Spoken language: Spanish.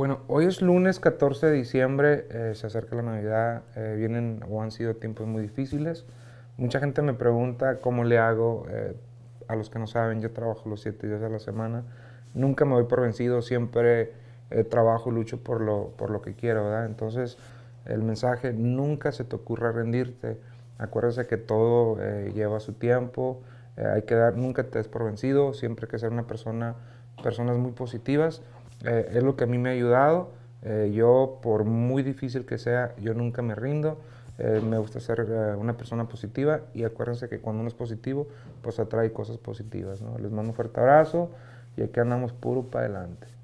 Bueno, hoy es lunes 14 de diciembre, eh, se acerca la Navidad, eh, vienen o han sido tiempos muy difíciles. Mucha gente me pregunta cómo le hago, eh, a los que no saben, yo trabajo los siete días de la semana, nunca me voy por vencido, siempre trabajo, lucho por lo, por lo que quiero, ¿verdad? Entonces, el mensaje, nunca se te ocurra rendirte, acuérdese que todo lleva su tiempo, hay que dar, nunca te des por vencido, siempre hay que ser una persona, personas muy positivas eh, es lo que a mí me ha ayudado. Eh, yo, por muy difícil que sea, yo nunca me rindo. Eh, me gusta ser una persona positiva y acuérdense que cuando uno es positivo, pues atrae cosas positivas. ¿no? Les mando un fuerte abrazo y aquí andamos puro para adelante.